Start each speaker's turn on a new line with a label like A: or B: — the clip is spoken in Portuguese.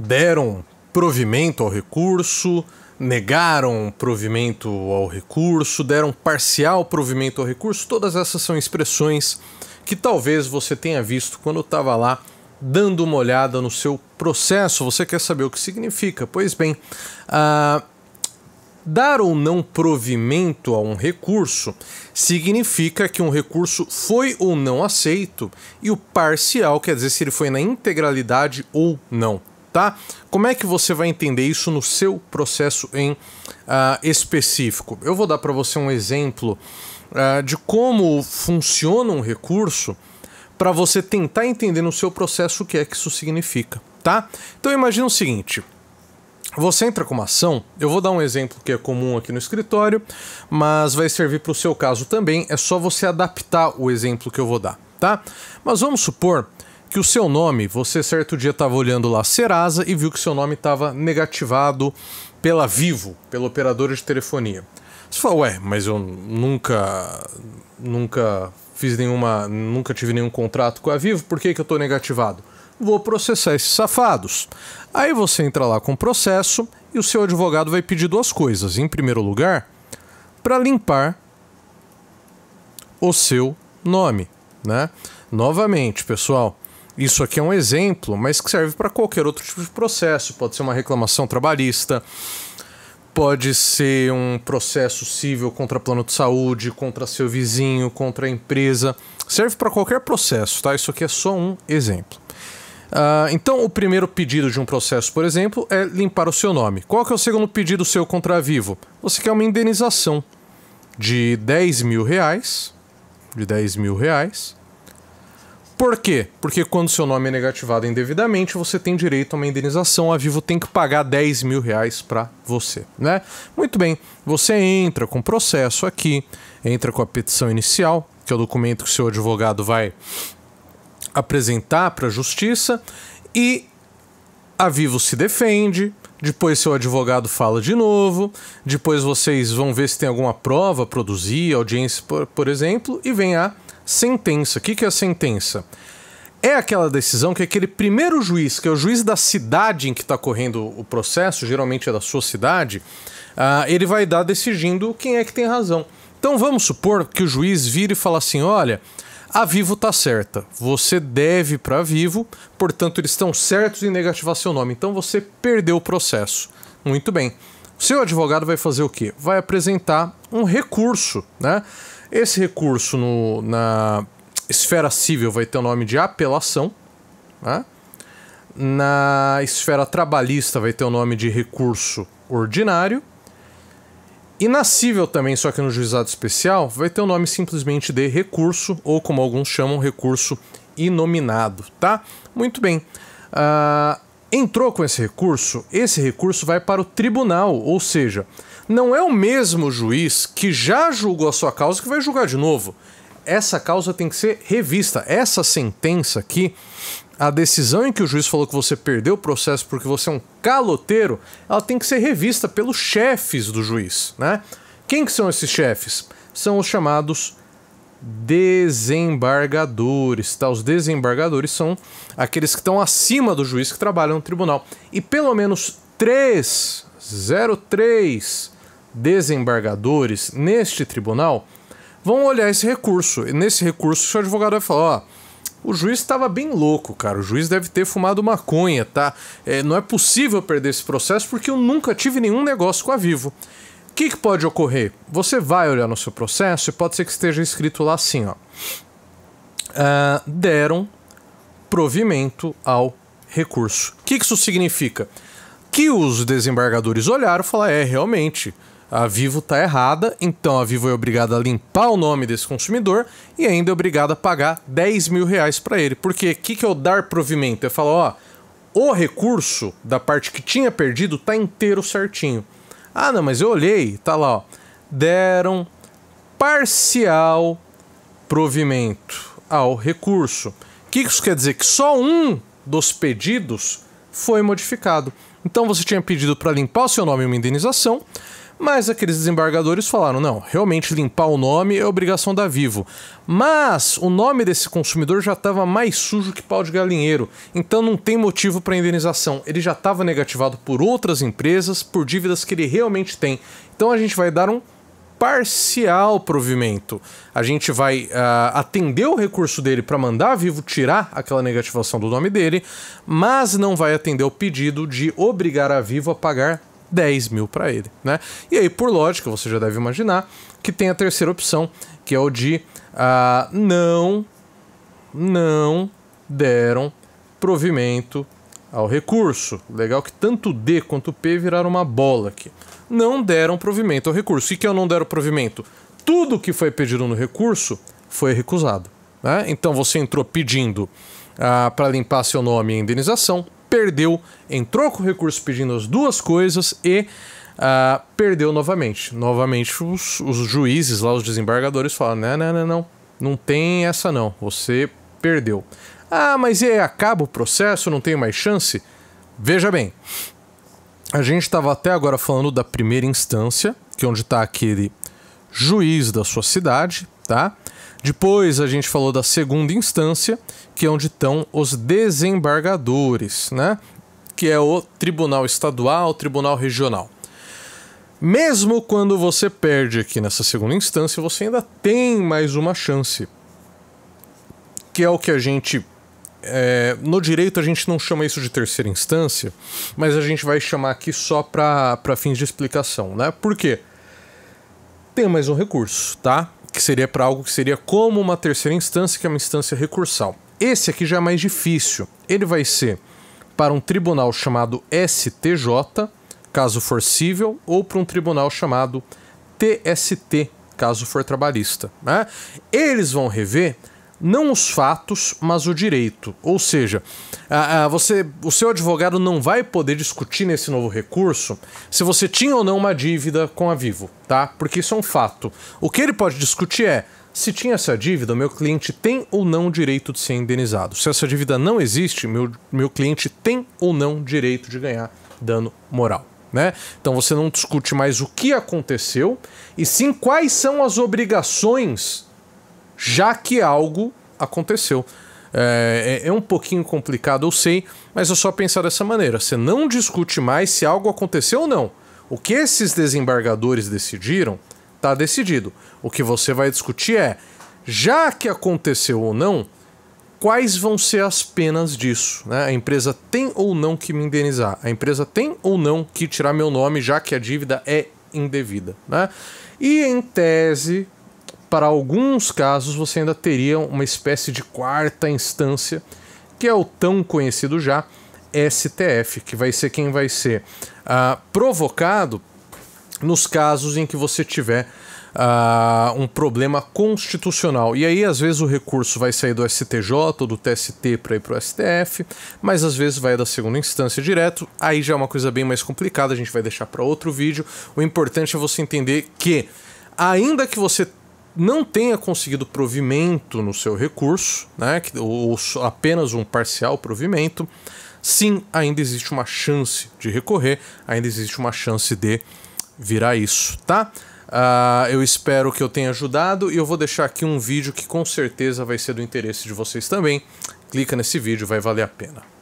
A: deram provimento ao recurso, negaram provimento ao recurso, deram parcial provimento ao recurso, todas essas são expressões que talvez você tenha visto quando estava lá dando uma olhada no seu processo. Você quer saber o que significa? Pois bem, uh, dar ou não provimento a um recurso significa que um recurso foi ou não aceito e o parcial quer dizer se ele foi na integralidade ou não tá? Como é que você vai entender isso no seu processo em uh, específico? Eu vou dar para você um exemplo uh, de como funciona um recurso para você tentar entender no seu processo o que é que isso significa, tá? Então imagine o seguinte. Você entra com uma ação, eu vou dar um exemplo que é comum aqui no escritório, mas vai servir para o seu caso também, é só você adaptar o exemplo que eu vou dar, tá? Mas vamos supor que o seu nome, você certo dia estava olhando lá Serasa e viu que seu nome estava negativado pela Vivo, pela operadora de telefonia. Você fala, ué, mas eu nunca, nunca fiz nenhuma, nunca tive nenhum contrato com a Vivo, por que, que eu estou negativado? Vou processar esses safados. Aí você entra lá com o processo e o seu advogado vai pedir duas coisas. Em primeiro lugar, para limpar o seu nome, né? Novamente, pessoal, isso aqui é um exemplo, mas que serve para qualquer outro tipo de processo. Pode ser uma reclamação trabalhista, pode ser um processo civil contra plano de saúde, contra seu vizinho, contra a empresa. Serve para qualquer processo, tá? Isso aqui é só um exemplo. Uh, então, o primeiro pedido de um processo, por exemplo, é limpar o seu nome. Qual que é o segundo pedido seu contra vivo? Você quer uma indenização de 10 mil reais, de 10 mil reais, por quê? Porque quando seu nome é negativado indevidamente, você tem direito a uma indenização. A Vivo tem que pagar 10 mil reais para você, né? Muito bem, você entra com o processo aqui, entra com a petição inicial, que é o documento que o seu advogado vai apresentar para a justiça, e a Vivo se defende, depois seu advogado fala de novo, depois vocês vão ver se tem alguma prova a produzir, audiência, por, por exemplo, e vem a Sentença. O que, que é a sentença? É aquela decisão que aquele primeiro juiz, que é o juiz da cidade em que está correndo o processo, geralmente é da sua cidade, uh, ele vai dar decidindo quem é que tem razão. Então vamos supor que o juiz vire e fala assim: olha, a Vivo tá certa. Você deve para Vivo, portanto eles estão certos em negativar seu nome. Então você perdeu o processo. Muito bem. seu advogado vai fazer o quê? Vai apresentar um recurso, né? Esse recurso no, na esfera civil vai ter o nome de apelação. Né? Na esfera trabalhista vai ter o nome de recurso ordinário. E na civil também, só que no juizado especial, vai ter o nome simplesmente de recurso, ou como alguns chamam, recurso inominado, tá? Muito bem. Uh, entrou com esse recurso, esse recurso vai para o tribunal, ou seja, não é o mesmo juiz que já julgou a sua causa que vai julgar de novo. Essa causa tem que ser revista. Essa sentença aqui, a decisão em que o juiz falou que você perdeu o processo porque você é um caloteiro, ela tem que ser revista pelos chefes do juiz, né? Quem que são esses chefes? São os chamados desembargadores. Tá? Os desembargadores são aqueles que estão acima do juiz que trabalham no tribunal. E pelo menos zero três desembargadores neste tribunal vão olhar esse recurso. E nesse recurso, o seu advogado vai falar: ó. O juiz estava bem louco, cara. O juiz deve ter fumado maconha, tá? É, não é possível perder esse processo porque eu nunca tive nenhum negócio com a Vivo que, que pode ocorrer? Você vai olhar no seu processo e pode ser que esteja escrito lá assim, ó. Uh, deram provimento ao recurso. O que, que isso significa? Que os desembargadores olharam e falaram: é, realmente, a Vivo está errada, então a Vivo é obrigada a limpar o nome desse consumidor e ainda é obrigada a pagar 10 mil reais para ele. Porque o que, que é o dar provimento? É falar: ó, o recurso da parte que tinha perdido está inteiro certinho. Ah, não, mas eu olhei, tá lá, ó. Deram parcial provimento ao recurso. O que isso quer dizer? Que só um dos pedidos foi modificado. Então você tinha pedido para limpar o seu nome em uma indenização, mas aqueles desembargadores falaram: não, realmente limpar o nome é obrigação da Vivo. Mas o nome desse consumidor já estava mais sujo que pau de galinheiro, então não tem motivo para indenização. Ele já estava negativado por outras empresas, por dívidas que ele realmente tem. Então a gente vai dar um parcial provimento. A gente vai uh, atender o recurso dele para mandar a Vivo tirar aquela negativação do nome dele, mas não vai atender o pedido de obrigar a Vivo a pagar 10 mil para ele, né? E aí, por lógica, você já deve imaginar que tem a terceira opção, que é o de ah, não, não deram provimento ao recurso. Legal que tanto D quanto P viraram uma bola aqui. Não deram provimento ao recurso. E que eu não deram provimento? Tudo que foi pedido no recurso foi recusado. Né? Então você entrou pedindo ah, para limpar seu nome e indenização perdeu, entrou com recurso pedindo as duas coisas e uh, perdeu novamente. Novamente, os, os, juízes lá, os desembargadores, falaram: não, não, não, não, não tem essa não, você perdeu. Ah, mas e aí, acaba o processo, não tem mais chance? Veja bem, a gente estava até agora falando da primeira instância, que é onde está aquele juiz da sua cidade, tá? Depois a gente falou da segunda instância, que é onde estão os desembargadores, né? Que é o Tribunal Estadual, Tribunal Regional. Mesmo quando você perde aqui nessa segunda instância, você ainda tem mais uma chance. Que é o que a gente. É, no direito a gente não chama isso de terceira instância, mas a gente vai chamar aqui só para fins de explicação, né? Por quê? Tem mais um recurso, tá? que seria para algo que seria como uma terceira instância, que é uma instância recursal. Esse aqui já é mais difícil. Ele vai ser para um tribunal chamado STJ, caso for civil, ou para um tribunal chamado TST, caso for trabalhista. Né? Eles vão rever não os fatos, mas o direito. Ou seja, a, a, você, o seu advogado não vai poder discutir nesse novo recurso se você tinha ou não uma dívida com a Vivo, tá? Porque isso é um fato. O que ele pode discutir é se tinha essa dívida, meu cliente tem ou não direito de ser indenizado. Se essa dívida não existe, meu, meu cliente tem ou não direito de ganhar dano moral. Né? Então você não discute mais o que aconteceu, e sim quais são as obrigações já que algo aconteceu. É, é, é, um pouquinho complicado, eu sei, mas é só pensar dessa maneira. Você não discute mais se algo aconteceu ou não. O que esses desembargadores decidiram, está decidido. O que você vai discutir é, já que aconteceu ou não, quais vão ser as penas disso? Né? A empresa tem ou não que me indenizar? A empresa tem ou não que tirar meu nome, já que a dívida é indevida? Né? E em tese, para alguns casos, você ainda teria uma espécie de quarta instância, que é o tão conhecido já STF, que vai ser quem vai ser ah, provocado nos casos em que você tiver ah, um problema constitucional. E aí, às vezes, o recurso vai sair do STJ ou do TST para ir para o STF, mas às vezes vai da segunda instância direto. Aí já é uma coisa bem mais complicada, a gente vai deixar para outro vídeo. O importante é você entender que, ainda que você não tenha conseguido provimento no seu recurso, né, ou apenas um parcial provimento, sim, ainda existe uma chance de recorrer, ainda existe uma chance de virar isso, tá? Uh, eu espero que eu tenha ajudado e eu vou deixar aqui um vídeo que com certeza vai ser do interesse de vocês também. Clica nesse vídeo, vai valer a pena.